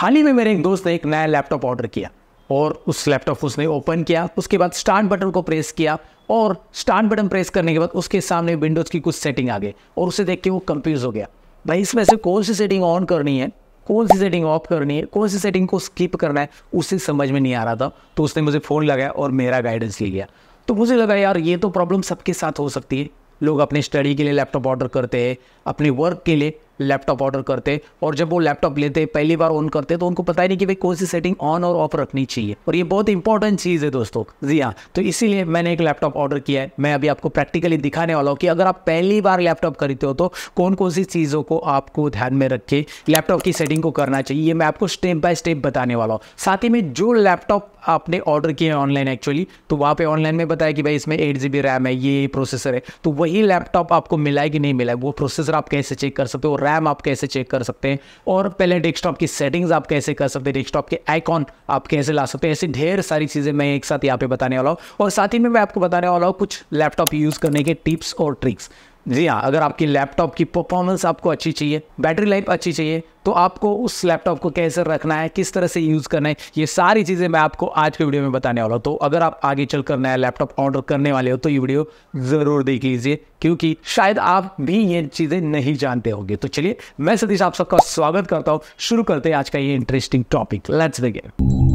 हाल ही में मेरे एक दोस्त ने एक नया लैपटॉप ऑर्डर किया और उस लैपटॉप को उसने ओपन किया उसके बाद स्टार्ट बटन को प्रेस किया और स्टार्ट बटन प्रेस करने के बाद उसके सामने विंडोज़ की कुछ सेटिंग आ गई और उसे देख के वो कंफ्यूज हो गया भाई इसमें से कौन सी सेटिंग ऑन करनी है कौन सी सेटिंग ऑफ करनी है कौन सी सेटिंग को स्किप करना है उसे समझ में नहीं आ रहा था तो उसने मुझे फ़ोन लगाया और मेरा गाइडेंस ले लिया तो मुझे लगा यार ये तो प्रॉब्लम सबके साथ हो सकती है लोग अपने स्टडी के लिए लैपटॉप ऑर्डर करते हैं अपने वर्क के लिए लैपटॉप ऑर्डर करते और जब वो लैपटॉप लेते पहली बार ऑन करते तो उनको पता ही नहीं कि भाई कौन सी सेटिंग ऑन और ऑफ रखनी चाहिए और ये बहुत इंपॉर्टेंट चीज़ है दोस्तों जी हाँ तो इसीलिए मैंने एक लैपटॉप ऑर्डर किया है मैं अभी आपको प्रैक्टिकली दिखाने वाला हूँ कि अगर आप पहली बार लैपटॉप खरीदते हो तो कौन कौन सी चीज़ों को आपको ध्यान में रख के लैपटॉप की सेटिंग को करना चाहिए ये मैं आपको स्टेप बाय स्टेप बताने वाला हूँ साथ ही में जो लैपटॉप आपने ऑर्डर किए है ऑनलाइन एक्चुअली तो वहाँ पे ऑनलाइन में बताया कि भाई इसमें एट जी बी रैम है ये प्रोसेसर है तो वही लैपटॉप आपको मिला है कि नहीं मिला है वो प्रोसेसर आप कैसे चेक कर सकते हो रैम आप कैसे चेक कर सकते हैं और पहले डेस्कटॉप की सेटिंग्स आप कैसे कर सकते हैं डेस्कटॉप के आइकॉन आप कैसे ला सकते हैं ऐसी ढेर सारी चीज़ें मैं एक साथ यहाँ पे बताने वाला हूँ और साथ ही में मैं आपको बताने वाला हूँ कुछ लैपटॉप यूज़ करने के टिप्स और ट्रिक्स जी हाँ अगर आपकी लैपटॉप की परफॉर्मेंस आपको अच्छी चाहिए बैटरी लाइफ अच्छी चाहिए तो आपको उस लैपटॉप को कैसे रखना है किस तरह से यूज़ करना है ये सारी चीज़ें मैं आपको आज के वीडियो में बताने वाला हूँ तो अगर आप आगे चल कर नया लैपटॉप ऑर्डर करने वाले हो तो ये वीडियो ज़रूर देख लीजिए क्योंकि शायद आप भी ये चीज़ें नहीं जानते होंगे तो चलिए मैं सतीश आप सबका स्वागत करता हूँ शुरू करते हैं आज का ये इंटरेस्टिंग टॉपिक लेट्स बिगिन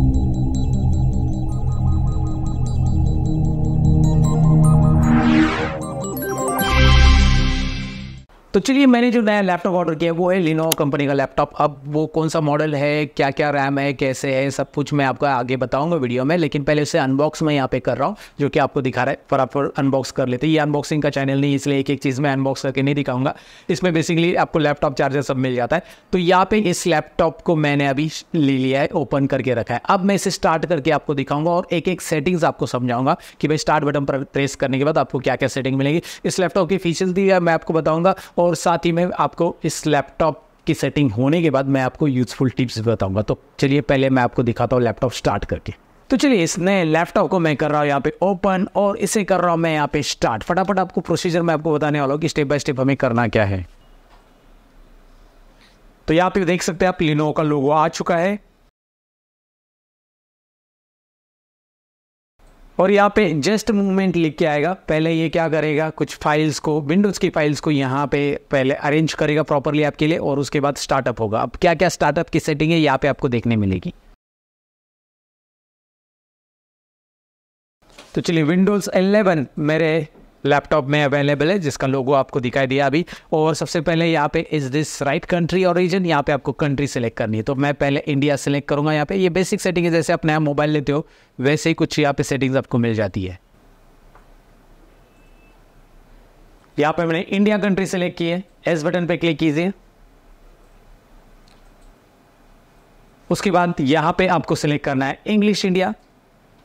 तो चलिए मैंने जो नया लैपटॉप ऑर्डर किया वो है लिनो कंपनी का लैपटॉप अब वो कौन सा मॉडल है क्या क्या रैम है कैसे है सब कुछ मैं आपको आगे बताऊंगा वीडियो में लेकिन पहले उसे अनबॉक्स मैं यहाँ पे कर रहा हूँ जो कि आपको दिखा रहा है पर आप अनबॉक्स कर लेते ये अनबॉक्सिंग का चैनल नहीं इसलिए एक एक चीज़ मैं अनबॉक्स करके नहीं दिखाऊंगा इसमें बेसिकली आपको लैपटॉप चार्जर सब मिल जाता है तो यहाँ पे इस लैपटॉप को मैंने अभी ले लिया है ओपन करके रखा है अब मैं इसे स्टार्ट करके आपको दिखाऊंगा और एक एक सेटिंग्स आपको समझाऊंगा कि भाई स्टार्ट बटन पर प्रेस करने के बाद आपको क्या क्या सेटिंग मिलेगी इस लैपटॉप की फीचर्स भी मैं आपको बताऊंगा और साथ ही में आपको इस लैपटॉप की सेटिंग होने के बाद मैं आपको यूजफुल टिप्स बताऊंगा तो चलिए पहले मैं आपको दिखाता हूँ लैपटॉप स्टार्ट करके तो चलिए इस नए लैपटॉप को मैं कर रहा हूँ यहाँ पे ओपन और इसे कर रहा हूँ मैं यहाँ पे स्टार्ट फटाफट आपको प्रोसीजर मैं आपको बताने वाला हूँ कि स्टेप बाय स्टेप हमें करना क्या है तो यहाँ पे देख सकते हैं आप लिनोवो का लोगो आ चुका है और यहाँ पे जस्ट मूवमेंट लिख के आएगा पहले ये क्या करेगा कुछ फाइल्स को विंडोज़ की फाइल्स को यहाँ पे पहले अरेंज करेगा प्रॉपरली आपके लिए और उसके बाद स्टार्टअप होगा अब क्या क्या स्टार्टअप की सेटिंग है यहाँ पे आपको देखने मिलेगी तो चलिए विंडोज़ 11 मेरे लैपटॉप में अवेलेबल है जिसका लोगो आपको दिखाई दिया अभी और सबसे पहले यहाँ पे इज दिस राइट कंट्री और रीजन यहाँ पे आपको कंट्री सेलेक्ट करनी है तो मैं पहले इंडिया सेलेक्ट करूंगा यहाँ पे ये बेसिक सेटिंग है जैसे आप नया मोबाइल लेते हो वैसे ही कुछ यहाँ पे सेटिंग्स आपको मिल जाती है यहाँ पे मैंने इंडिया कंट्री सेलेक्ट की है एस बटन पे क्लिक कीजिए उसके बाद यहाँ पे आपको सिलेक्ट करना है इंग्लिश इंडिया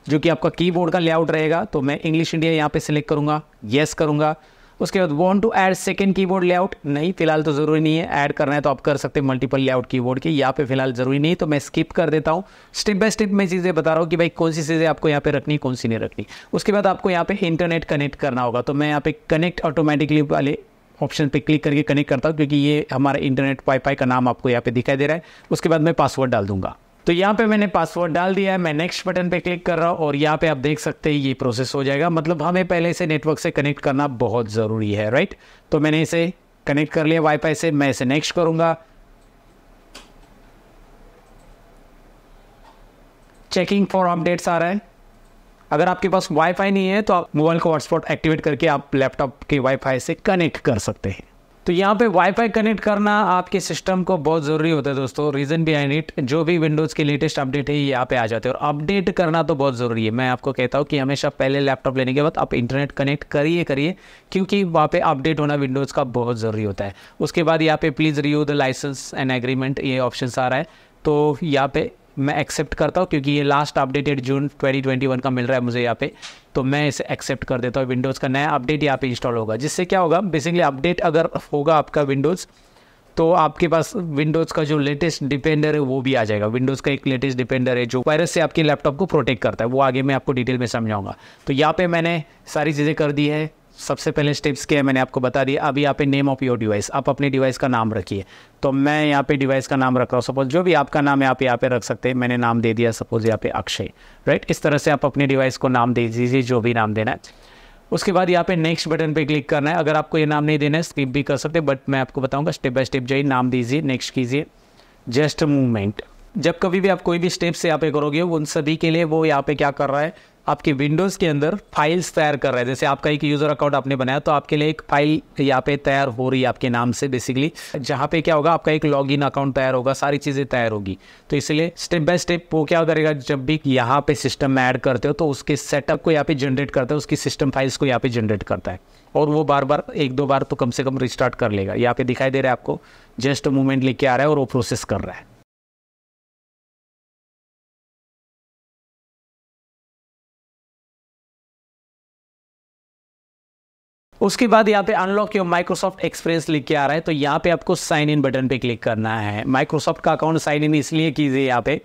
जो कि आपका कीबोर्ड का लेआउट रहेगा तो मैं इंग्लिश इंडिया यहाँ पे सिलेक्ट करूँगा येस करूँगा उसके बाद want to add second keyboard layout नहीं फिलहाल तो ज़रूरी नहीं है ऐड करना है तो आप कर सकते हैं मल्टीपल लेआउट कीबोर्ड की यहाँ पे फिलहाल ज़रूरी नहीं तो मैं स्किप कर देता हूँ स्टेप बाय स्टेप मैं चीज़ें बता रहा हूँ कि भाई कौन सी चीज़ें आपको यहाँ पे रखनी कौन सी नहीं रखनी उसके बाद आपको यहाँ पे इंटरनेट कनेक्ट करना होगा तो मैं यहाँ पे कनेक्ट ऑटोमेटिकली वाले ऑप्शन पे क्लिक करके कनेक्ट करता हूँ क्योंकि ये हमारा इंटरनेट वाईफाई का नाम आपको यहाँ पे दिखाई दे रहा है उसके बाद मैं पासवर्ड डाल दूंगा तो यहाँ पे मैंने पासवर्ड डाल दिया है मैं नेक्स्ट बटन पे क्लिक कर रहा हूँ और यहाँ पे आप देख सकते हैं ये प्रोसेस हो जाएगा मतलब हमें पहले से नेटवर्क से कनेक्ट करना बहुत ज़रूरी है राइट तो मैंने इसे कनेक्ट कर लिया वाईफाई से मैं इसे नेक्स्ट करूँगा चेकिंग फॉर अपडेट्स आ रहा है अगर आपके पास वाईफाई नहीं है तो आप मोबाइल को हॉटस्पॉट एक्टिवेट करके आप लैपटॉप के वाईफाई से कनेक्ट कर सकते हैं तो यहाँ पे वाईफाई कनेक्ट करना आपके सिस्टम को बहुत ज़रूरी होता है दोस्तों रीज़न बिहाइंड इट जो भी विंडोज़ के लेटेस्ट अपडेट है ये यहाँ पे आ जाते हैं और अपडेट करना तो बहुत ज़रूरी है मैं आपको कहता हूँ कि हमेशा पहले लैपटॉप लेने के बाद आप इंटरनेट कनेक्ट करिए करिए क्योंकि वहाँ पे अपडेट होना विंडोज़ का बहुत ज़रूरी होता है उसके बाद यहाँ पे please review the license and agreement ये ऑप्शन आ रहा है तो यहाँ पे मैं एक्सेप्ट करता हूँ क्योंकि ये लास्ट अपडेटेड जून 2021 का मिल रहा है मुझे यहाँ पे तो मैं इसे एक्सेप्ट कर देता हूँ विंडोज़ का नया अपडेट यहाँ पे इंस्टॉल होगा जिससे क्या होगा बेसिकली अपडेट अगर होगा आपका विंडोज़ तो आपके पास विंडोज़ का जो लेटेस्ट डिपेंडर है वो भी आ जाएगा विंडोज़ का एक लेटेस्ट डिपेंडर है जो वायरस से आपके लैपटॉप को प्रोटेक्ट करता है वो आगे मैं आपको डिटेल में समझाऊंगा तो यहाँ पे मैंने सारी चीज़ें कर दी है सबसे पहले स्टेप्स क्या है मैंने आपको बता दिया अभी यहाँ पे नेम ऑफ योर डिवाइस आप अपने डिवाइस का नाम रखिए तो मैं यहाँ पे डिवाइस का नाम रख रहा हूँ सपोज जो भी आपका नाम है आप यहाँ पे रख सकते हैं मैंने नाम दे दिया सपोज यहाँ पे अक्षय राइट इस तरह से आप अपने डिवाइस को नाम दे दीजिए जो भी नाम देना है उसके बाद यहाँ पे नेक्स्ट बटन पे क्लिक करना है अगर आपको ये नाम नहीं देना है स्किप भी कर सकते बट मैं आपको बताऊँगा स्टेप बाय स्टेप जाइए नाम दीजिए नेक्स्ट कीजिए जस्ट मूवमेंट जब कभी भी आप कोई भी स्टेप्स यहाँ पे करोगे उन सभी के लिए वो यहाँ पे क्या कर रहा है आपके विंडोज़ के अंदर फाइल्स तैयार कर रहा है जैसे आपका एक यूज़र अकाउंट आपने बनाया तो आपके लिए एक फाइल यहाँ पे तैयार हो रही है आपके नाम से बेसिकली जहाँ पे क्या होगा आपका एक इन अकाउंट तैयार होगा सारी चीज़ें तैयार होगी तो इसलिए स्टेप बाय स्टेप वो क्या करेगा जब भी यहाँ पे सिस्टम में ऐड करते हो तो उसके सेटअप को यहाँ पे जनरेट करता है उसकी सिस्टम फाइल्स को यहाँ पे जनरेट करता है और वो बार बार एक दो बार तो कम से कम रिस्टार्ट कर लेगा यहाँ पे दिखाई दे रहा है आपको जस्ट मूवमेंट लेके आ रहा है और वो प्रोसेस कर रहा है उसके बाद यहाँ पे अनलॉक योर माइक्रोसॉफ्ट एक्सप्रेस लिख के आ रहा है तो यहाँ पे आपको साइन इन बटन पे क्लिक करना है माइक्रोसॉफ्ट का अकाउंट साइन इन इसलिए कीजिए यहाँ पे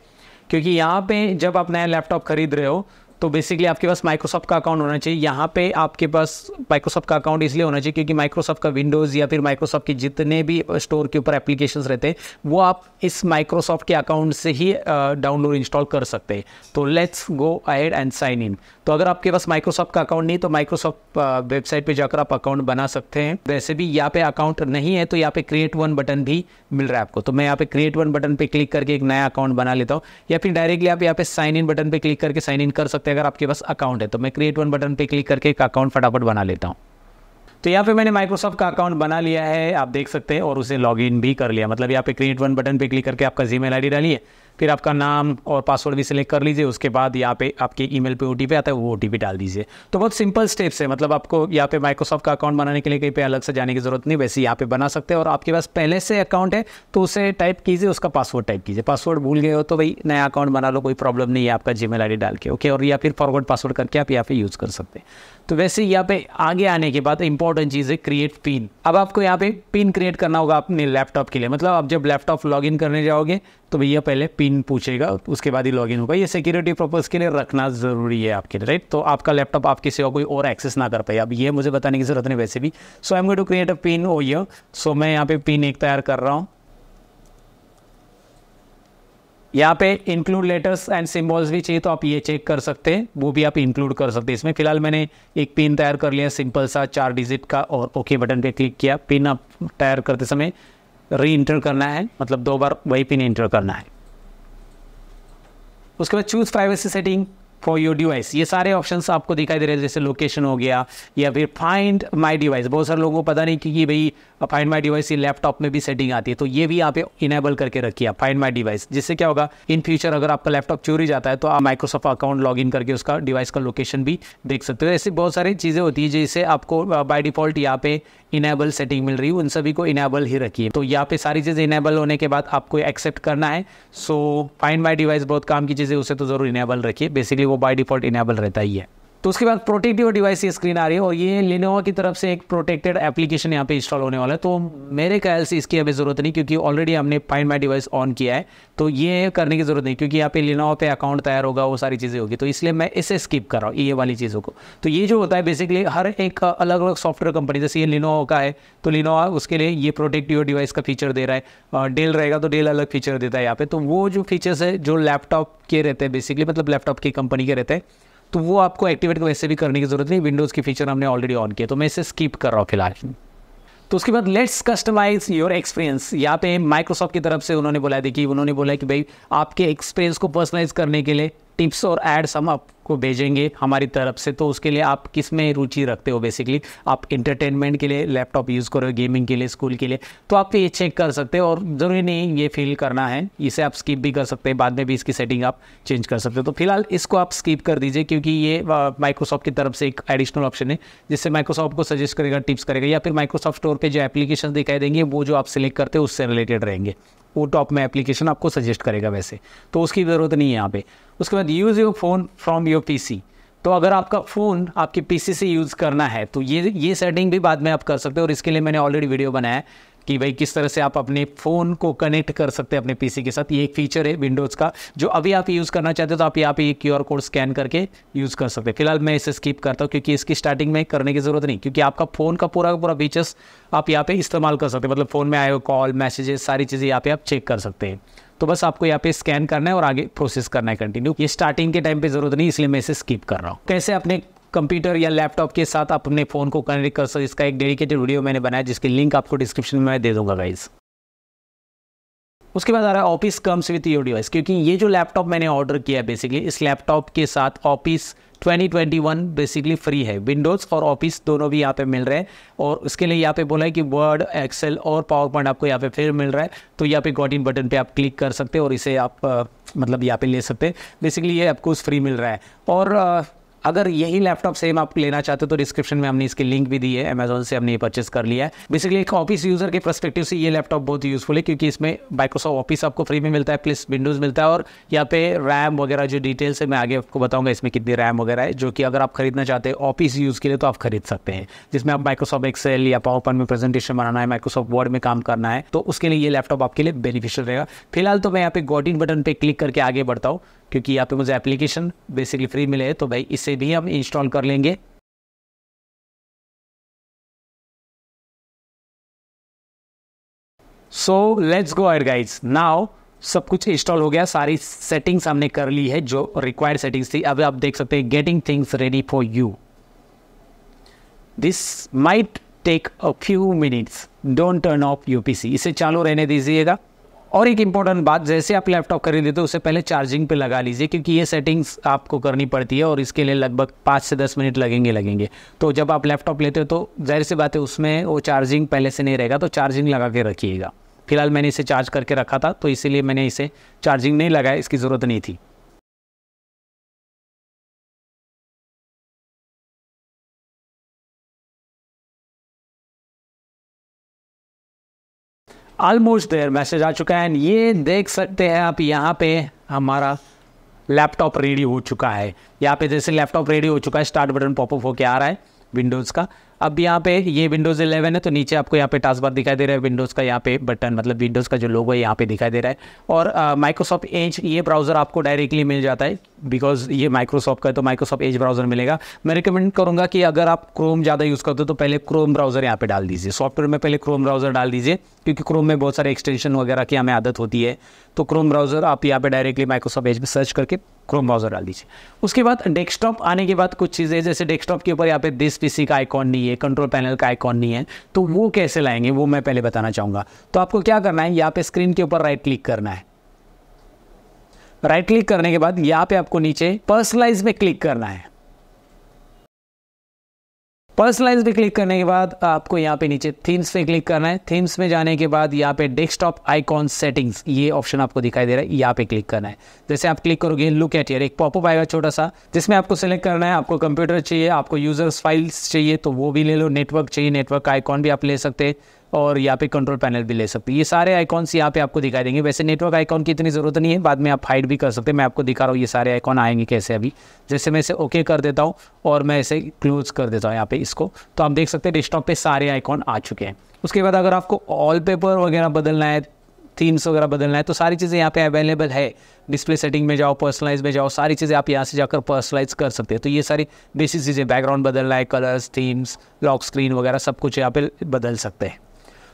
क्योंकि यहाँ पे जब आप नया लैपटॉप खरीद रहे हो तो बेसिकली आपके पास माइक्रोसॉफ्ट का अकाउंट होना चाहिए यहाँ पे आपके पास माइक्रोसॉफ्ट का अकाउंट इसलिए होना चाहिए क्योंकि माइक्रोसॉफ्ट का विंडोज़ या फिर माइक्रोसॉफ्ट के जितने भी स्टोर के ऊपर एप्लीकेशन रहते हैं वो आप इस माइक्रोसॉफ्ट के अकाउंट से ही डाउनलोड इंस्टॉल कर सकते हैं तो let's go ahead and sign in तो अगर आपके पास माइक्रोसॉफ्ट का अकाउंट नहीं तो माइक्रोसॉफ्ट वेबसाइट पर जाकर आप अकाउंट बना सकते हैं वैसे भी यहाँ पे अकाउंट नहीं है तो यहाँ पे क्रिएट वन बटन भी मिल रहा है आपको तो मैं यहाँ पे क्रिएट वन बटन पे क्लिक करके एक नया अकाउंट बना लेता हूँ या फिर डायरेक्टली आप यहाँ पे साइन इन बटन पर क्लिक करके साइन इन कर सकते हैं अगर आपके पास अकाउंट है तो मैं क्रिएट वन बटन पे क्लिक करके एक अकाउंट फटाफट बना लेता हूँ तो यहाँ पे मैंने माइक्रोसॉफ्ट का अकाउंट बना लिया है आप देख सकते हैं और उसे इन भी कर लिया मतलब यहाँ पे क्रिएट वन बटन पे क्लिक करके आपका जीमेल आईडी डालिए फिर आपका नाम और पासवर्ड भी सिलेक्ट कर लीजिए उसके बाद यहाँ पे आपके ईमेल पे ओटीपी आता है वो ओटीपी डाल दीजिए तो बहुत सिंपल स्टेप्स है मतलब आपको यहाँ पे माइक्रोसॉफ्ट का अकाउंट बनाने के लिए कहीं पे अलग से जाने की ज़रूरत नहीं वैसे यहाँ पे बना सकते हैं और आपके पास पहले से अकाउंट है तो उसे टाइप कीजिए उसका पासवर्ड टाइप कीजिए पासवर्ड भूल गए हो तो भाई नया अकाउंट बना लो कोई प्रॉब्लम नहीं है आपका जी मेल डाल के ओके और या फिर फॉरवर्ड पासवर्ड करके आप यहाँ पे यूज़ कर सकते हैं तो वैसे यहाँ पे आगे आने के बाद इंपॉर्टेंट चीज़ है क्रिएट पिन अब आपको यहाँ पे पिन क्रिएट करना होगा अपने लैपटॉप के लिए मतलब आप जब लैपटॉप लॉगिन करने जाओगे तो भैया पहले पिन पूछेगा उसके बाद ही लॉगिन होगा ये सिक्योरिटी पर्पज़ के लिए रखना ज़रूरी है आपके लिए राइट तो आपका लैपटॉप आपके सिवा कोई और एक्सेस ना कर पाए अब ये मुझे बताने की ज़रूरत नहीं वैसे भी so I am going to create a PIN ओ यो सो मैं यहाँ पे पिन एक तैयार कर रहा हूँ यहाँ पे इंक्लूड लेटर्स एंड सिम्बॉल्स भी चाहिए तो आप ये चेक कर सकते हैं वो भी आप इंक्लूड कर सकते हैं इसमें फिलहाल मैंने एक पिन तैयार कर लिया सिंपल सा चार डिजिट का और ओके बटन पे क्लिक किया पिन आप तैयार करते समय री इंटर करना है मतलब दो बार वही पिन इंटर करना है उसके बाद choose privacy setting for your device ये सारे ऑप्शन आपको दिखाई दे रहे हैं जैसे लोकेशन हो गया या फिर फाइंड माई डिवाइस बहुत सारे लोगों को पता नहीं कि भाई फाइंड माई डिवाइस ये लैपटॉप में भी सेटिंग आती है तो ये भी यहाँ इनेबल करके रखिए फाइंड माई डिवाइस जिससे क्या होगा इन फ्यूचर अगर आपका लैपटॉप चोरी जाता है तो आप माइक्रोसॉफ्ट अकाउंट लॉग इन करके उसका डिवाइस का लोकेशन भी देख सकते हो ऐसी बहुत सारी चीज़ें होती है जिससे आपको बाई डिफॉल्ट यहाँ पे इनेबल सेटिंग मिल रही है उन सभी को इनेबल ही रखिए तो यहाँ पे सारी चीज़ें इनेबल होने के बाद आपको एक्सेप्ट करना है सो फाइंड माई डिवाइस बहुत काम की चीज़ें उसे तो जरूर इनेबल रखिए बेसिकली वो वो बाई डिफ़ॉल्ट इनेबल रहता ही है तो उसके बाद प्रोटेक्टिव डिवाइस की स्क्रीन आ रही है और ये लिनोवा की तरफ से एक प्रोटेक्टेड एप्लीकेशन यहाँ पे इंस्टॉल होने वाला है तो मेरे ख्याल से इसकी अभी ज़रूरत नहीं क्योंकि ऑलरेडी हमने फाइंड माई डिवाइस ऑन किया है तो ये करने की ज़रूरत नहीं क्योंकि यहाँ पे लिनोवा पे अकाउंट तैयार होगा वो सारी चीज़ें होगी तो इसलिए मैं इसे स्किप कर रहा हूँ ये वाली चीज़ों को तो ये जो होता है बेसिकली हर एक अलग अलग सॉफ्टवेयर कंपनी जैसे ये लिनोवा का है तो लिनोवा उसके लिए ये प्रोटेक्टिव डिवाइस का फीचर दे रहा है डेल रहेगा तो डेल अलग फीचर देता है यहाँ पे तो वो जो फीचर्स है जो लैपटॉप के रहते हैं बेसिकली मतलब लैपटॉप की कंपनी के रहते हैं तो वो आपको एक्टिवेट वैसे भी करने की ज़रूरत नहीं विंडोज़ की फीचर हमने ऑलरेडी ऑन किया तो मैं इसे स्किप कर रहा हूँ फिलहाल तो उसके बाद लेट्स कस्टमाइज योर एक्सपीरियंस यहाँ पे माइक्रोसॉफ्ट की तरफ से उन्होंने बोला देखिए उन्होंने बोला कि भाई आपके एक्सपीरियंस को पर्सनलाइज करने के लिए टिप्स और एड्स हम आपको भेजेंगे हमारी तरफ से तो उसके लिए आप किस में रुचि रखते हो बेसिकली आप इंटरटेनमेंट के लिए लैपटॉप यूज़ करो गेमिंग के लिए स्कूल के लिए तो आप ये चेक कर सकते हो और ज़रूरी नहीं ये फील करना है इसे आप स्किप भी कर सकते हैं बाद में भी इसकी सेटिंग आप चेंज कर सकते हो तो फिलहाल इसको आप स्किप कर दीजिए क्योंकि ये माइक्रोसॉफ्ट की तरफ से एक एडिशनल ऑप्शन है जिससे माइक्रोसॉफ्ट को सजेस्ट करेगा टिप्स करेगा या फिर माइक्रोसॉफ्ट स्टोर पर जो एप्लीकेशन दिखाई देंगे वो जो आप सिलेक्ट करते हैं उससे रिलेटेड रहेंगे वो टॉप में एप्लीकेशन आपको सजेस्ट करेगा वैसे तो उसकी ज़रूरत नहीं है यहाँ पे उसके बाद use your phone from your PC तो अगर आपका फ़ोन आपके पीसी से यूज़ करना है तो ये ये सेटिंग भी बाद में आप कर सकते हो और इसके लिए मैंने ऑलरेडी वीडियो बनाया है कि भाई किस तरह से आप अपने फ़ोन को कनेक्ट कर सकते हैं अपने पीसी के साथ ये एक फीचर है विंडोज़ का जो अभी आप यूज़ करना चाहते हो तो आप यहाँ पे क्यू आर कोड स्कैन करके यूज़ कर सकते हैं फिलहाल मैं इसे स्किप करता हूँ क्योंकि इसकी स्टार्टिंग में करने की ज़रूरत नहीं क्योंकि आपका फ़ोन का पूरा पूरा फीचर्स आप यहाँ पे इस्तेमाल कर सकते हैं मतलब फ़ोन में आए हो कॉल मैसेजेस सारी चीज़ें यहाँ पे आप चेक कर सकते हैं तो बस आपको यहाँ पे स्कैन करना है और आगे प्रोसेस करना है कंटिन्यू ये स्टार्टिंग के टाइम पे ज़रूरत नहीं इसलिए मैं इसे स्किप कर रहा हूँ कैसे अपने कंप्यूटर या लैपटॉप के साथ आप अपने फ़ोन को कनेक्ट कर सकते इसका एक डेडिकेटेड वीडियो मैंने बनाया जिसकी लिंक आपको डिस्क्रिप्शन में मैं दे दूंगा गाइज़ उसके बाद आ रहा है office comes with your device क्योंकि ये जो लैपटॉप मैंने ऑर्डर किया है बेसिकली इस लैपटॉप के साथ ऑफिस 2021 बेसिकली फ्री है विंडोज़ और ऑफिस दोनों भी यहाँ पे मिल रहे हैं और उसके लिए यहाँ पे बोला है कि वर्ड एक्सेल और पावर पॉइंट आपको यहाँ पे फिर मिल रहा है तो यहाँ पे गॉट इन बटन पे आप क्लिक कर सकते हैं और इसे आप आ, मतलब यहाँ पे ले सकते हैं बेसिकली ये आपको फ्री मिल रहा है और आ, अगर यही लैपटॉप सेम आप लेना चाहते हो तो डिस्क्रिप्शन में हमने इसकी लिंक भी दी है अमेजोन से हमने ये परचेस कर लिया है बेसिकली एक ऑफिस यूजर के परस्पेक्टिव से ये लैपटॉप बहुत यूजफुल है क्योंकि इसमें माइक्रोसॉफ्ट ऑफिस आपको फ्री में मिलता है प्लस विंडोज़ मिलता है और यहाँ पे रैम वगैरह जो डिटेल्स है मैं आगे आपको बताऊंगा इसमें कितनी रैम वगैरह है जो कि अगर आप खरीदना चाहते हैं ऑफिस यूज़ के लिए तो आप खरीद सकते हैं जिसमें आप माइक्रोसॉफ्ट एक्सेल या पावर पॉइंट में प्रेजेंटेशन बनाना है माइक्रोसॉफ्ट वर्ड में काम करना है तो उसके लिए ये लैपटॉप आपके लिए बेनिफिशियल रहेगा फिलहाल तो मैं यहाँ पे गॉड इन बटन पर क्लिक करके आगे बढ़ता हूँ क्योंकि यहाँ पे मुझे एप्लीकेशन बेसिकली फ्री मिले तो भाई इसे भी हम इंस्टॉल कर लेंगे so let's go ahead guys now सब कुछ इंस्टॉल हो गया सारी सेटिंग्स हमने कर ली है जो रिक्वायर्ड सेटिंग्स थी अब आप देख सकते हैं getting things ready for you this might take a few minutes don't turn off your PC इसे चालू रहने दीजिएगा और एक इम्पॉर्टेंट बात जैसे आप लैपटॉप खरीदे तो उससे पहले चार्जिंग पे लगा लीजिए क्योंकि ये सेटिंग्स आपको करनी पड़ती है और इसके लिए लगभग पाँच से दस मिनट लगेंगे लगेंगे तो जब आप लैपटॉप लेते हो तो जाहिर सी बात है उसमें वो चार्जिंग पहले से नहीं रहेगा तो चार्जिंग लगा के रखिएगा फिलहाल मैंने इसे चार्ज करके रखा था तो इसीलिए मैंने इसे चार्जिंग नहीं लगाया इसकी ज़रूरत नहीं थी ऑलमोस्ट देयर मैसेज आ चुका है एंड ये देख सकते हैं आप यहाँ पे हमारा लैपटॉप रेडी हो चुका है यहाँ पे जैसे लैपटॉप रेडी हो चुका है स्टार्ट बटन पॉपअप होके आ रहा है विंडोज़ का अब यहाँ पे ये विंडोज़ 11 है तो नीचे आपको यहाँ पे टास्क बार दिखाई दे रहा है विंडोज़ का यहाँ पे बटन मतलब विंडोज़ का जो लोगो है यहाँ पे दिखाई दे रहा है और माइक्रोसॉफ्ट एज ये ब्राउज़र आपको डायरेक्टली मिल जाता है बिकॉज ये माइक्रोसॉफ्ट का है तो माइक्रोसॉफ्ट एज ब्राउज़र मिलेगा मैं रिकमेंड करूँगा कि अगर आप क्रोम ज़्यादा यूज़ करते हो तो पहले क्रोम ब्राउज़र यहाँ पर डाल दीजिए सॉफ्टवेयर में पहले क्रोम ब्राउज़र डाल दीजिए क्योंकि क्रोम में बहुत सारे एक्सटेंशन वगैरह की हमें आदत होती है तो क्रोम ब्राउज़र आप यहाँ पर डायरेक्टली माइक्रोसॉफ्ट एज पर सर्च करके क्रोम ब्राउज़र डाल दीजिए उसके बाद डेस्कटॉप आने के बाद कुछ चीज़ें जैसे डेस्कटॉप के ऊपर यहाँ पे दिस पीसी का आइकॉन नहीं है कंट्रोल पैनल का आइकॉन नहीं है तो वो कैसे लाएंगे वो मैं पहले बताना चाहूँगा तो आपको क्या करना है यहाँ पे स्क्रीन के ऊपर राइट क्लिक करना है राइट क्लिक करने के बाद यहाँ पे आपको नीचे पर्सनलाइज में क्लिक करना है पर्सनलाइज पे क्लिक करने के बाद आपको यहाँ पे नीचे थीम्स पे क्लिक करना है थीम्स में जाने के बाद यहाँ पे डेस्कटॉप आइकॉन सेटिंग्स ये ऑप्शन आपको दिखाई दे रहा है यहाँ पे क्लिक करना है जैसे आप क्लिक करोगे लुक एट यर एक पॉपअप आएगा छोटा सा जिसमें आपको सेलेक्ट करना है आपको कंप्यूटर चाहिए आपको यूजर्स फाइल्स चाहिए तो वो भी ले लो नेटवर्क चाहिए नेटवर्क आइकॉन भी आप ले सकते हैं और यहाँ पे कंट्रोल पैनल भी ले सकते हैं ये सारे आइकॉन्स यहाँ पे आपको दिखाई देंगे वैसे नेटवर्क आइकॉन की इतनी ज़रूरत नहीं है बाद में आप हाइड भी कर सकते हैं मैं आपको दिखा रहा हूँ ये सारे आइकॉन आएंगे कैसे अभी जैसे मैं इसे ओके कर देता हूँ और मैं इसे क्लोज कर देता हूँ यहाँ पे इसको तो आप देख सकते हैं डेस्कटॉप पे सारे आइकॉन आ चुके हैं उसके बाद अगर आपको ऑल पेपर वगैरह बदलना है थीम्स वगैरह बदलना है तो सारी चीज़ें यहाँ पे अवेलेबल है डिस्प्ले सेटिंग में जाओ पर्सनलाइज में जाओ सारी चीज़ें आप यहाँ से जाकर पर्सनलाइज कर सकते हैं तो ये सारी बेसिक चीज़ें बैकग्राउंड बदलना है कलर्स थीम्स लॉक स्क्रीन वगैरह सब कुछ यहाँ पे बदल सकते हैं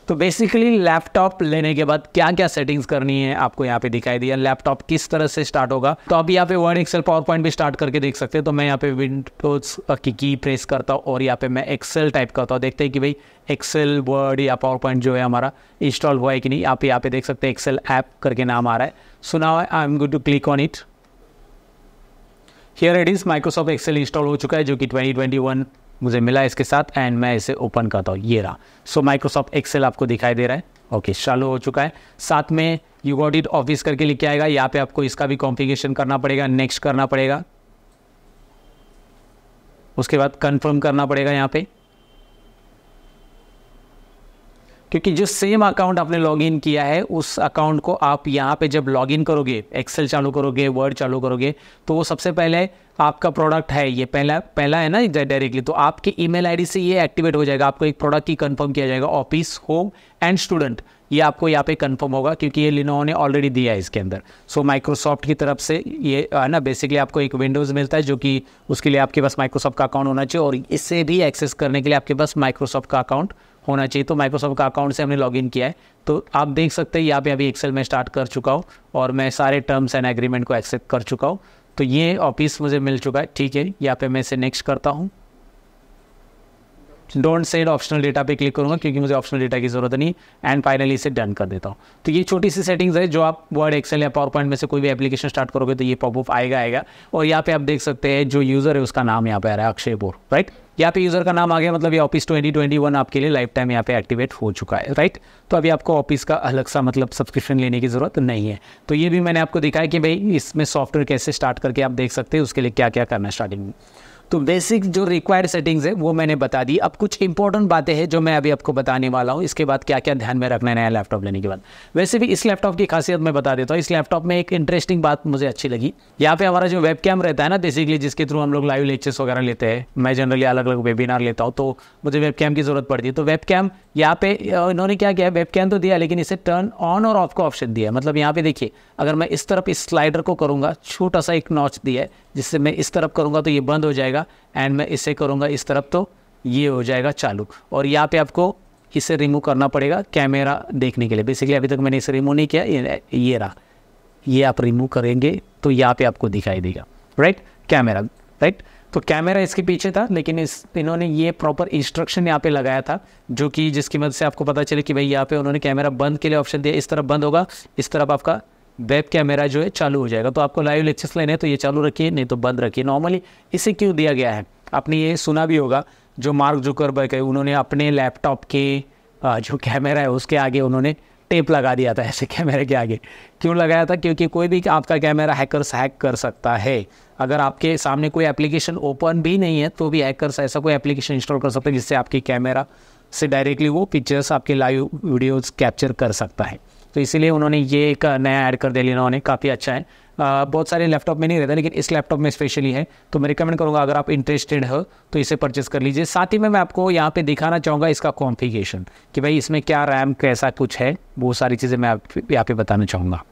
तो बेसिकली लैपटॉप लेने के बाद क्या क्या सेटिंग्स करनी है आपको यहाँ पे दिखाई दिया लैपटॉप किस तरह से स्टार्ट होगा तो आप यहाँ पे वर्ड एक्सेल पावर पॉइंट भी स्टार्ट करके देख सकते हैं तो मैं यहाँ पे विंडोज uh, की की प्रेस करता हूँ और यहाँ पे मैं एक्सेल टाइप करता हूँ देखते हैं कि भाई एक्सेल वर्ड या पावर पॉइंट जो है हमारा इंस्टॉल हुआ है कि नहीं आप यहाँ पे देख सकते हैं एक्सेल ऐप करके नाम आ रहा है सुना हुआ I am good to click on it here it is Microsoft Excel install हो चुका है जो कि वन मुझे मिला इसके साथ एंड मैं इसे ओपन करता हूँ ये रहा सो माइक्रोसॉफ्ट एक्सेल आपको दिखाई दे रहा है ओके okay, चालू हो चुका है साथ में यू गॉट इट ऑफिस करके लिख के आएगा यहाँ पे आपको इसका भी कॉन्फ़िगरेशन करना पड़ेगा नेक्स्ट करना पड़ेगा उसके बाद कंफर्म करना पड़ेगा यहाँ पे क्योंकि जो सेम अकाउंट आपने लॉगिन किया है उस अकाउंट को आप यहाँ पे जब लॉगिन करोगे एक्सेल चालू करोगे वर्ड चालू करोगे तो वो सबसे पहले आपका प्रोडक्ट है ये पहला पहला है ना डायरेक्टली तो आपके ईमेल आईडी से ये एक्टिवेट हो जाएगा आपको एक प्रोडक्ट की कंफर्म किया जाएगा ऑफिस होम एंड स्टूडेंट ये आपको यहाँ पे कंफर्म होगा क्योंकि ये लिनोवा ने ऑलरेडी दिया है इसके अंदर सो so, माइक्रोसॉफ्ट की तरफ से ये है ना बेसिकली आपको एक विंडोज़ मिलता है जो कि उसके लिए आपके पास माइक्रोसॉफ्ट का अकाउंट होना चाहिए और इससे भी एक्सेस करने के लिए आपके पास माइक्रोसॉफ्ट का अकाउंट होना चाहिए तो माइक्रोसॉफ्ट का अकाउंट से हमने लॉगिन किया है तो आप देख सकते हैं यहाँ पे अभी एक्सेल में स्टार्ट कर चुका हूँ और मैं सारे टर्म्स एंड एग्रीमेंट को एक्सेप्ट कर चुका हूँ तो ये ऑफिस मुझे मिल चुका है ठीक है यहाँ पे मैं इसे नेक्स्ट करता हूँ डोंट सेड ऑप्शनल डेटा पे क्लिक करूँगा क्योंकि मुझे ऑप्शनल डेटा की जरूरत नहीं एंड फाइनली इसे डन कर देता हूँ तो ये छोटी सी सेटिंग्स है जो आप वर्ड एक्सेल या पावर पॉइंट में से कोई भी एप्लीकेशन स्टार्ट करोगे तो ये पॉपअप आएगा आएगा और यहाँ पे आप देख सकते हैं जो यूज़र है उसका नाम यहाँ पे आ रहा है अक्षय बोर राइट यहाँ पे यूज़र का नाम आ गया मतलब ये ऑफिस 2021 आपके लिए लाइफ टाइम यहाँ पे एक्टिवेट हो चुका है राइट तो अभी आपको ऑफिस का अलग सा मतलब सब्सक्रिप्शन लेने की ज़रूरत नहीं है तो ये भी मैंने आपको दिखाया कि भाई इसमें सॉफ्टवेयर कैसे स्टार्ट करके आप देख सकते हैं उसके लिए क्या क्या करना स्टार्टिंग में तो बेसिक जो रिक्वायर्ड सेटिंग्स है वो मैंने बता दी अब कुछ इंपॉर्टेंट बातें हैं जो मैं अभी आपको बताने वाला हूँ इसके बाद क्या क्या ध्यान में रखना है नया लैपटॉप लेने के बाद वैसे भी इस लैपटॉप की खासियत मैं बता देता हूँ इस लैपटॉप में एक इंटरेस्टिंग बात मुझे अच्छी लगी यहाँ पे हमारा जो वेब कैम रहता है ना बेसिकली जिसके थ्रू हम लोग लाइव लेक्चर्स वगैरह लेते हैं मैं जनरली अलग अलग वेबिनार लेता हूँ तो मुझे वेब कैम की जरूरत पड़ती है तो वेब कैम यहाँ पे इन्होंने क्या किया वेब कैम तो दिया लेकिन इसे टर्न ऑन और ऑफ का ऑप्शन दिया मतलब यहाँ पे देखिए अगर मैं इस तरफ इस स्लाइडर को करूँगा छोटा सा एक नॉच दिया है जिससे मैं इस तरफ करूँगा तो ये बंद हो जाएगा जाएगा एंड मैं इसे करूँगा इस तरफ तो ये हो जाएगा चालू और यहाँ पे आपको इसे रिमूव करना पड़ेगा कैमरा देखने के लिए बेसिकली अभी तक मैंने इसे रिमूव नहीं किया ये, रहा ये आप रिमूव करेंगे तो यहाँ पे आपको दिखाई देगा राइट कैमरा राइट तो कैमरा इसके पीछे था लेकिन इस इन्होंने ये प्रॉपर इंस्ट्रक्शन यहाँ पे लगाया था जो कि जिसकी मदद से आपको पता चले कि भाई यहाँ पे उन्होंने कैमरा बंद के लिए ऑप्शन दिया इस तरफ बंद होगा इस तरफ आपका वेब कैमरा जो है चालू हो जाएगा तो आपको लाइव लेक्चर्स लेने तो ये चालू रखिए नहीं तो बंद रखिए नॉर्मली इसे क्यों दिया गया है आपने ये सुना भी होगा जो मार्क बैक है उन्होंने अपने लैपटॉप के जो कैमरा है उसके आगे उन्होंने टेप लगा दिया था ऐसे कैमरे के आगे क्यों लगाया था क्योंकि कोई भी आपका कैमरा हैकर्स हैक कर सकता है अगर आपके सामने कोई एप्लीकेशन ओपन भी नहीं है तो भी हैकर्स ऐसा कोई एप्लीकेशन इंस्टॉल कर सकते हैं जिससे आपकी कैमरा से डायरेक्टली वो पिक्चर्स आपके लाइव वीडियोज़ कैप्चर कर सकता है तो इसीलिए उन्होंने ये एक नया ऐड कर दिया उन्होंने काफ़ी अच्छा है आ, बहुत सारे लैपटॉप में नहीं रहता लेकिन इस लैपटॉप में स्पेशली है तो मैं रिकमेंड करूँगा अगर आप इंटरेस्टेड हो तो इसे परचेस कर लीजिए साथ ही में मैं आपको यहाँ पे दिखाना चाहूँगा इसका कॉन्फ़िगरेशन कि भाई इसमें क्या रैम कैसा कुछ है वो सारी चीज़ें मैं आप यहाँ पे बताना चाहूँगा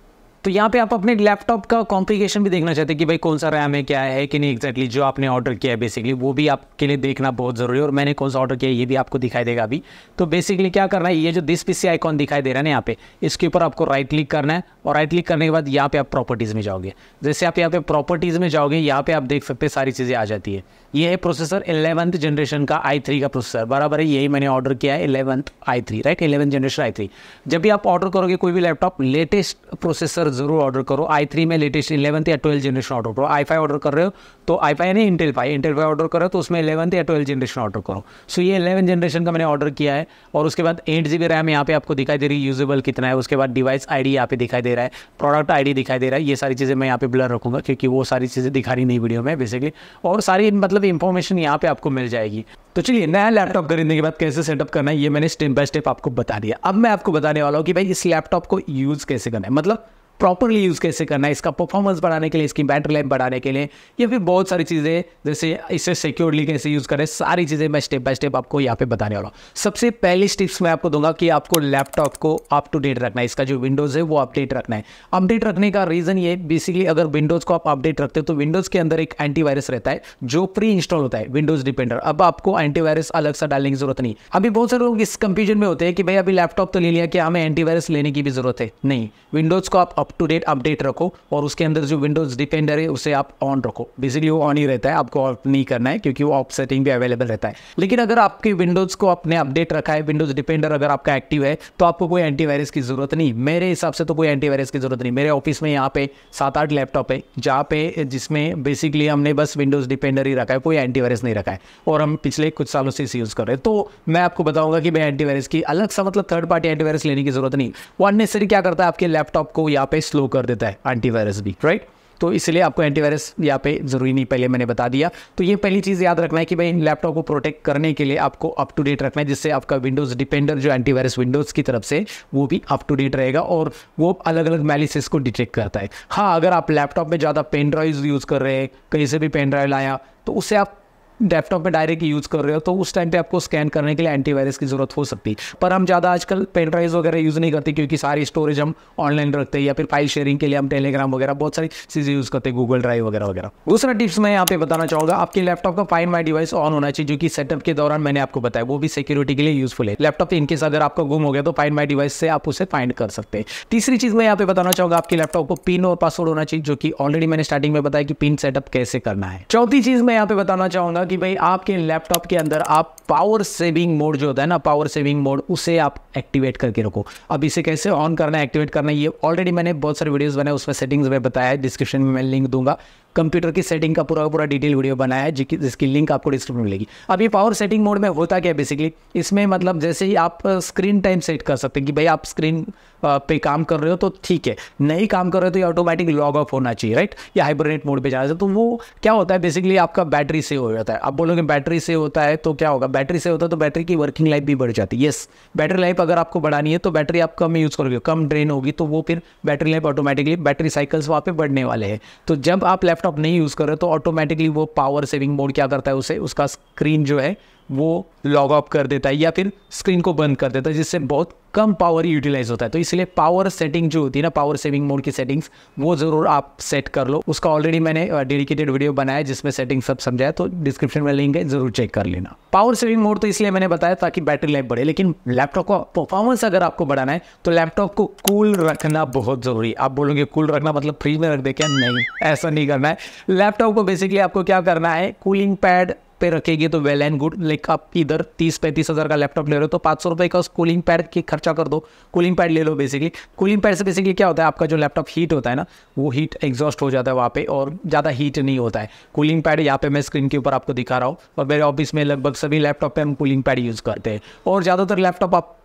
तो यहाँ पे आप अपने लैपटॉप का कॉम्प्लिकेशन भी देखना चाहते हैं कि भाई कौन सा रैम है क्या है कि नहीं एक्जैक्टली exactly, जो आपने ऑर्डर किया है बेसिकली वो भी आपके लिए देखना बहुत ज़रूरी है और मैंने कौन सा ऑर्डर किया है ये भी आपको दिखाई देगा अभी तो बेसिकली क्या करना है ये जो दिस पीसी आइकॉन दिखाई दे रहा है ना यहाँ पे इसके ऊपर आपको राइट क्लिक करना है और राइट क्लिक करने के बाद यहाँ पे आप प्रॉपर्टीज़ में जाओगे जैसे आप यहाँ पे प्रॉपर्टीज़ में जाओगे यहाँ पे आप देख सकते सारी चीज़ें आ जाती है ये है प्रोसेसर एलेवंथ जनरेशन का आई थ्री का प्रोसेसर बराबर है यही मैंने ऑर्डर किया है eleventh i three right eleventh generation i three जब भी आप ऑर्डर करोगे कोई भी लैपटॉप लेटेस्ट प्रोसेसर पर जरूर ऑर्डर करो आई थ्री में लेटेस्ट इलेवंथ या ट्वेल्थ जनरेशन ऑर्डर करो आई फाइव ऑर्डर कर रहे हो तो आई फाइव नहीं Intel five Intel five order करो तो उसमें इलेवंथ या ट्वेल्थ जनरेशन ऑर्डर करो सो ये इलेवन जनरेशन का मैंने ऑर्डर किया है और उसके बाद एट जी बी रैम यहाँ पे आपको दिखाई दे रही है यूजेबल कितना है उसके बाद डिवाइस आई डी यहाँ पे दिखाई दे रहा है प्रोडक्ट आई डी दिखाई दे रहा है ये सारी चीज़ें मैं यहाँ पे ब्लर रखूंगा क्योंकि वो सारी चीज़ें दिखा रही नहीं वीडियो में बेसिकली और सारी मतलब इन्फॉर्मेशन यहाँ पे आपको मिल जाएगी तो चलिए नया लैपटॉप खरीदने के बाद कैसे सेटअप करना है ये मैंने स्टेप बाय स्टेप आपको बता दिया अब मैं आपको बताने वाला हूँ कि भाई इस लैपटॉप को यूज़ कैसे करना है मतलब प्रॉपरली यूज़ कैसे करना है इसका परफॉर्मेंस बढ़ाने के लिए इसकी बैटरी लाइफ बढ़ाने के लिए या फिर बहुत सारी चीज़ें जैसे इसे सिक्योरली कैसे यूज़ करें सारी चीज़ें मैं स्टेप बाय स्टेप आपको यहाँ पे बताने वाला हूँ सबसे पहली स्टिप्स मैं आपको दूंगा कि आपको लैपटॉप को अप टू डेट रखना है इसका जो विंडोज़ है वो अपडेट रखना है अपडेट रखने का रीज़न ये बेसिकली अगर विंडोज़ को आप अपडेट रखते हो तो विंडोज़ के अंदर एक एंटीवायरस रहता है जो प्री इंस्टॉल होता है विंडोज़ डिपेंडर अब आपको एंटीवायरस अलग सा डालने की जरूरत नहीं अभी बहुत सारे लोग इस कंफ्यूजन में होते हैं कि भाई अभी लैपटॉप तो ले लिया कि हमें एंटीवायरस लेने की भी जरूरत है नहीं विंडोज़ को आप अप टू डेट अपडेट रखो और उसके अंदर जो विंडोज़ डिपेंडर है उसे आप ऑन रखो बेसिकली वो ऑन ही रहता है आपको ऑफ नहीं करना है क्योंकि वो ऑफ सेटिंग भी अवेलेबल रहता है लेकिन अगर आपके विंडोज़ को अपने अपडेट रखा है विंडोज़ डिपेंडर अगर आपका एक्टिव है तो आपको कोई एंटीवायरस की ज़रूरत नहीं मेरे हिसाब से तो कोई एंटीवायरस की ज़रूरत नहीं मेरे ऑफिस में यहाँ पे सात आठ लैपटॉप है जहाँ पे जिसमें बेसिकली हमने बस विंडोज़ डिपेंडर ही रखा है कोई एंटीवायरस नहीं रखा है और हम पिछले कुछ सालों से इसे यूज़ कर रहे हैं तो मैं आपको बताऊंगा कि मैं एंटीवायरस की अलग सा मतलब थर्ड पार्टी एंटीवायरस लेने की ज़रूरत नहीं वो अननेसरी क्या करता है आपके लैपटॉप को यहाँ पे पे स्लो कर देता है एंटीवायरस भी राइट तो इसलिए आपको एंटीवायरस यहाँ पे ज़रूरी नहीं पहले मैंने बता दिया तो ये पहली चीज़ याद रखना है कि भाई लैपटॉप को प्रोटेक्ट करने के लिए आपको अप टू डेट रखना है जिससे आपका विंडोज़ डिपेंडर जो एंटीवायरस विंडोज़ की तरफ से वो भी अप टू डेट रहेगा और वो अलग अलग मैलिसिस को डिटेक्ट करता है हाँ अगर आप लैपटॉप में ज़्यादा पेन ड्राइव यूज़ कर रहे हैं कहीं से भी पेन ड्राइव लाया तो उसे आप लैपटॉप में डायरेक्ट यूज़ कर रहे हो तो उस टाइम पे आपको स्कैन करने के लिए एंटीवायरस की ज़रूरत हो सकती है पर हम ज़्यादा आजकल पेन ड्राइव वगैरह यूज़ नहीं करते क्योंकि सारी स्टोरेज हम ऑनलाइन रखते हैं या फिर फाइल शेयरिंग के लिए हम टेलीग्राम वगैरह बहुत सारी चीज़ें यूज़ करते हैं गूगल ड्राइव वगैरह वगैरह दूसरा टिप्स मैं यहाँ पे बताना चाहूंगा आपके लैपटॉप का फाइन माई डिवाइस ऑन होना चाहिए जो कि सेटअप के दौरान मैंने आपको बताया वो भी सिक्योरिटी के लिए यूजफुल है लैपटॉप इनकेस अगर आपका गुम हो गया तो फाइन माई डिवाइस से आप उसे फाइंड कर सकते हैं तीसरी चीज़ मैं यहाँ पे बताना चाहूंगा आपके लैपटॉप को पिन और पासवर्ड होना चाहिए जो कि ऑलरेडी मैंने स्टार्टिंग में बताया कि पिन सेटअप कैसे करना है चौथी चीज़ मैं यहाँ पे बताना चाहूंगा कि भाई आपके लैपटॉप के अंदर आप पावर सेविंग मोड जो होता है ना पावर सेविंग मोड उसे आप एक्टिवेट करके रखो अब इसे कैसे ऑन करना है एक्टिवेट करना है ये ऑलरेडी मैंने बहुत सारे वीडियोस बनाए उसमें सेटिंग्स में बताया है डिस्क्रिप्शन में मैं लिंक दूंगा कंप्यूटर की सेटिंग का पूरा पूरा डिटेल वीडियो बनाया है जिसकी लिंक आपको डिस्क्रिप्शन में मिलेगी अब ये पावर सेटिंग मोड में होता क्या बेसिकली इसमें मतलब जैसे ही आप स्क्रीन टाइम सेट कर सकते हैं कि भाई आप स्क्रीन uh, पे काम कर रहे हो तो ठीक है नहीं काम कर रहे हो तो ये ऑटोमेटिक लॉग ऑफ होना चाहिए राइट या हाइब्रोनेट मोड पर जाना चाहिए तो वो क्या होता है बेसिकली आपका बैटरी सेव हो जाता है आप बोलोगे बैटरी सेव होता है तो क्या होगा बैटरी सेव होता है तो बैटरी की वर्किंग लाइफ भी बढ़ जाती है येस बैटरी लाइफ अगर आपको बढ़ानी है तो बैटरी आप कम यूज़ करोगे कम ड्रेन होगी तो वो फिर battery life automatically battery cycles वहाँ पर बढ़ने वाले हैं तो जब आप लैप लैपटॉप नहीं यूज़ कर रहे हो तो ऑटोमेटिकली वो पावर सेविंग मोड क्या करता है उसे उसका स्क्रीन जो है वो लॉग ऑफ कर देता है या फिर स्क्रीन को बंद कर देता है जिससे बहुत कम पावर यूटिलाइज होता है तो इसलिए पावर सेटिंग जो होती है ना पावर सेविंग मोड की सेटिंग्स वो ज़रूर आप सेट कर लो उसका ऑलरेडी मैंने डेडिकेटेड वीडियो बनाया जिसमें सेटिंग सब समझाया तो डिस्क्रिप्शन में लिंक है ज़रूर चेक कर लेना पावर सेविंग मोड तो इसलिए मैंने बताया ताकि बैटरी लाइफ बढ़े लेकिन लैपटॉप का परफॉर्मेंस अगर आपको बढ़ाना है तो लैपटॉप को कूल रखना बहुत ज़रूरी है आप बोलोगे कूल रखना मतलब फ्रिज में रख दे क्या नहीं ऐसा नहीं करना है लैपटॉप को बेसिकली आपको क्या करना है कूलिंग पैड पे रखेंगे तो वेल एंड गुड लाइक आप इधर तीस पैंतीस हज़ार का लैपटॉप ले रहे हो तो पाँच सौ रुपये का उस कूलिंग पैड की खर्चा कर दो कूलिंग पैड ले लो बेसिकली कूलिंग पैड से बेसिकली क्या होता है आपका जो लैपटॉप हीट होता है ना वो हीट एग्जॉस्ट हो जाता है वहाँ पर और ज़्यादा हीट नहीं होता है कूलिंग पैड यहाँ पर मैं स्क्रीन के ऊपर आपको दिखा रहा हूँ और मेरे ऑफिस में लगभग सभी लैपटॉप पर हम कूलिंग पैड यूज़ करते हैं और ज़्यादातर लैपटॉप आप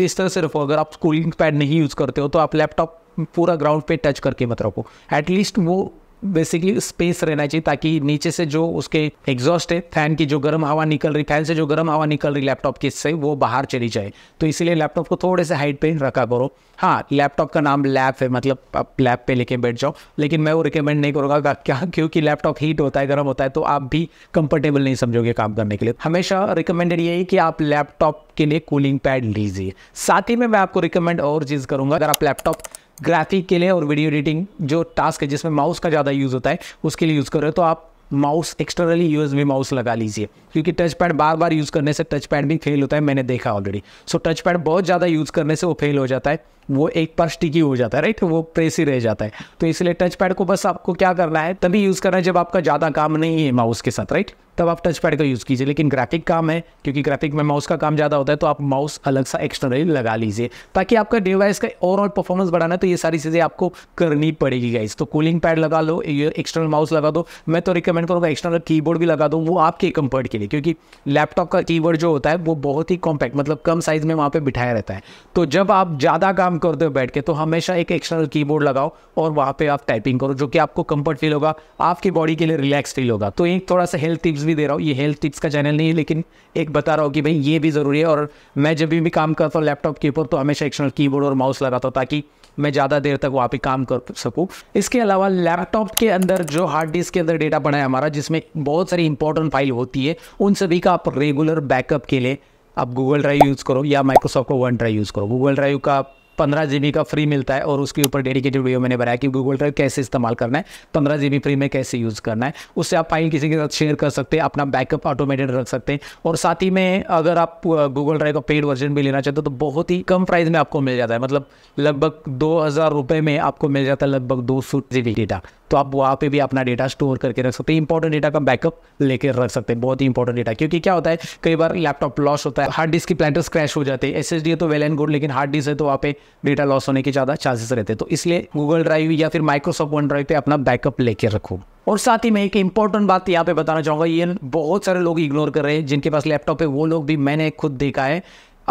इस तरह से रखो अगर आप कूलिंग पैड नहीं यूज़ करते हो तो आप लैपटॉप पूरा ग्राउंड पे टच करके मत रखो एटलीस्ट वो बेसिकली स्पेस रहना चाहिए ताकि नीचे से जो उसके एग्जॉस्ट है फैन की जो गर्म हवा निकल रही फैन से जो गर्म हवा निकल रही लैपटॉप की से वो बाहर चली जाए तो इसीलिए लैपटॉप को थोड़े से हाइट पे रखा करो हाँ लैपटॉप का नाम लैप है मतलब आप लैप पे लेके बैठ जाओ लेकिन मैं वो रिकमेंड नहीं करूँगा क्या क्योंकि लैपटॉप हीट होता है गर्म होता है तो आप भी कंफर्टेबल नहीं समझोगे काम करने के लिए हमेशा रिकमेंडेड यही कि आप लैपटॉप के लिए कूलिंग पैड लीजिए साथ ही में मैं आपको रिकमेंड और चीज़ करूँगा अगर आप लैपटॉप ग्राफिक के लिए और वीडियो एडिटिंग जो टास्क है जिसमें माउस का ज़्यादा यूज़ होता है उसके लिए यूज़ कर रहे हो तो आप माउस एक्सटर्नली भी माउस लगा लीजिए क्योंकि टच पैड बार बार यूज़ करने से टच पैड भी फेल होता है मैंने देखा ऑलरेडी सो टच पैड बहुत ज़्यादा यूज़ करने से वो फेल हो जाता है वो एक पर स्टिकी हो जाता है राइट वो प्रेस ही रह जाता है तो इसलिए टच पैड को बस आपको क्या करना है तभी यूज़ करना है जब आपका ज़्यादा काम नहीं है माउस के साथ राइट तब आप टच पैड का यूज़ कीजिए लेकिन ग्राफिक काम है क्योंकि ग्राफिक में माउस का काम ज़्यादा होता है तो आप माउस अलग सा एक्सटर्नली लगा लीजिए ताकि आपका डिवाइस का ओवरऑल परफॉर्मेंस बढ़ाना है तो ये सारी चीज़ें आपको करनी पड़ेगी गाइज तो कूलिंग पैड लगा लो ये एक्सटर्नल माउस लगा दो मैं तो रिकमेंड करूँगा एक्सटर्नल कीबोर्ड भी लगा दो वो आपके कंफर्ट के लिए क्योंकि लैपटॉप का कीबोर्ड जो होता है वो बहुत ही कॉम्पैक्ट मतलब कम साइज़ में वहाँ पर बिठाया रहता है तो जब आप ज़्यादा काम करते हो बैठ के तो हमेशा एक एक्सटर्नल कीबोर्ड लगाओ और वहाँ पे आप टाइपिंग करो जो कि आपको कंफर्ट फील होगा आपकी बॉडी के लिए रिलैक्स फील होगा तो एक थोड़ा सा हेल्थ टिप्स भी दे रहा हूँ ये हेल्थ टिप्स का चैनल नहीं है लेकिन एक बता रहा हूँ कि भाई ये भी ज़रूरी है और मैं जब भी काम करता हूँ लैपटॉप के ऊपर तो हमेशा एक्सटर्नल की और माउस लगाता हूँ ताकि मैं ज़्यादा देर तक वहाँ पे काम कर सकूँ इसके अलावा लैपटॉप के अंदर जो हार्ड डिस्क के अंदर डेटा बना है हमारा जिसमें बहुत सारी इंपॉर्टेंट फाइल होती है उन सभी का आप रेगुलर बैकअप के लिए आप गूगल ड्राइव यूज़ करो या माइक्रोसॉफ्ट का वन ड्राइव यूज़ करो गूगल ड्राइव का पंद्रह जी का फ्री मिलता है और उसके ऊपर डेडिकेटेड वीडियो मैंने बनाया कि गूगल ड्राइव कैसे इस्तेमाल करना है पंद्रह जी फ्री में कैसे यूज़ करना है उससे आप फाइल किसी के साथ शेयर कर सकते हैं अपना बैकअप ऑटोमेटेड रख सकते हैं और साथ ही में अगर आप गूगल ड्राइव का पेड वर्जन भी लेना चाहते हो तो बहुत ही कम प्राइस में आपको मिल जाता है मतलब लगभग दो हज़ार रुपये में आपको मिल जाता है लगभग दो सौ जी बी डेटा तो आप वहाँ पे भी अपना डेटा स्टोर करके रख सकते हैं इंपॉर्टेंट डेटा का बैकअप लेकर रख सकते हैं बहुत ही इंपॉर्टेंट डेटा क्योंकि क्या होता है कई बार लैपटॉप लॉस होता है हार्ड डिस्क की प्लांटर्स क्रैश हो जाते हैं एस है तो वेल एंड गुड लेकिन हार्ड डिस्क है तो वहाँ पे डेटा लॉस होने के ज़्यादा चांसेस रहते हैं तो इसलिए गूगल ड्राइव या फिर माइक्रोसॉफ्ट वन ड्राइव पर अपना बैकअप लेके रखो और साथ ही मैं एक इंपॉर्टेंट बात यहाँ पे बताना चाहूँगा ये बहुत सारे लोग इग्नोर कर रहे हैं जिनके पास लैपटॉप है वो लोग भी मैंने खुद देखा है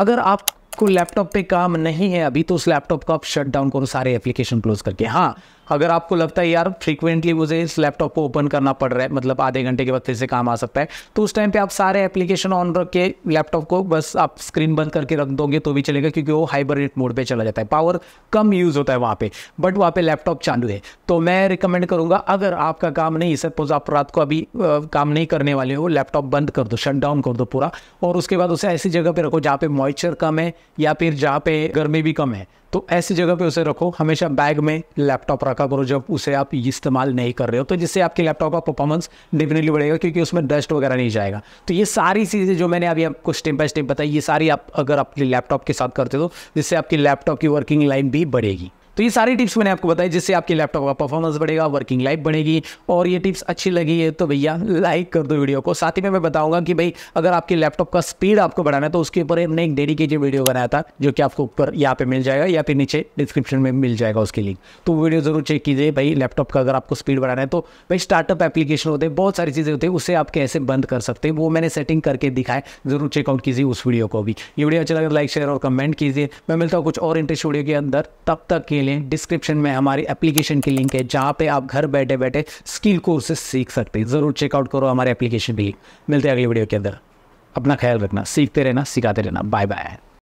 अगर आप को लैपटॉप पे काम नहीं है अभी तो उस लैपटॉप को आप शट डाउन करो सारे एप्लीकेशन क्लोज करके हाँ अगर आपको लगता है यार फ्रीक्वेंटली मुझे इस लैपटॉप को ओपन करना पड़ रहा है मतलब आधे घंटे के बाद फिर से काम आ सकता है तो उस टाइम पे आप सारे एप्लीकेशन ऑन रख के लैपटॉप को बस आप स्क्रीन बंद करके रख दोगे तो भी चलेगा क्योंकि वो हाइबरनेट मोड पर चला जाता है पावर कम यूज़ होता है वहाँ पर बट वहाँ पर लैपटॉप चालू है तो मैं रिकमेंड करूँगा अगर आपका काम नहीं सपोज आप रात को अभी काम नहीं करने वाले हो लैपटॉप बंद कर दो शट डाउन कर दो पूरा और उसके बाद उसे ऐसी जगह पर रखो जहाँ पे मॉइस्चर कम है या फिर जहाँ पे गर्मी भी कम है तो ऐसी जगह पे उसे रखो हमेशा बैग में लैपटॉप रखा करो जब उसे आप इस्तेमाल नहीं कर रहे हो तो जिससे आपके लैपटॉप का परफॉर्मेंस डेफिनेटली बढ़ेगा क्योंकि उसमें डस्ट वगैरह नहीं जाएगा तो ये सारी चीज़ें जो मैंने अभी आपको स्टेप बाय स्टेप बताई ये सारी आप अगर आपके लैपटॉप के साथ करते हो तो जिससे आपकी लैपटॉप की वर्किंग लाइन भी बढ़ेगी तो ये सारी टिप्स मैंने आपको बताई जिससे आपके लैपटॉप का परफॉर्मेंस बढ़ेगा वर्किंग लाइफ बढ़ेगी और ये टिप्स अच्छी लगी है तो भैया लाइक कर दो वीडियो को साथ ही में मैं बताऊंगा कि भाई अगर आपके लैपटॉप का स्पीड आपको बढ़ाना है तो उसके ऊपर हमने एक डेडिकेटेड वीडियो बनाया था जो कि आपको ऊपर यहाँ पे मिल जाएगा या फिर नीचे डिस्क्रिप्शन में मिल जाएगा उसके लिंक तो वीडियो जरूर चेक कीजिए भाई लैपटॉप का अगर आपको स्पीड बढ़ाना है तो भाई स्टार्टअप एप्लीकेशन होते हैं बहुत सारी चीज़ें होती है उसे आप कैसे बंद कर सकते हैं वो मैंने सेटिंग करके दिखाए जरूर चेकआउट कीजिए उस वीडियो को भी ये वीडियो अच्छा लगे लाइक शेयर और कमेंट कीजिए मैं मिलता हूँ कुछ और इंटरेस्ट वीडियो के अंदर तब तक के लिए लिए डिस्क्रिप्शन में हमारी एप्लीकेशन की लिंक है जहाँ पे आप घर बैठे बैठे स्किल कोर्सेस सीख सकते हैं ज़रूर चेकआउट करो हमारे एप्लीकेशन भी मिलते हैं अगले वीडियो के अंदर अपना ख्याल रखना सीखते रहना सिखाते रहना बाय बाय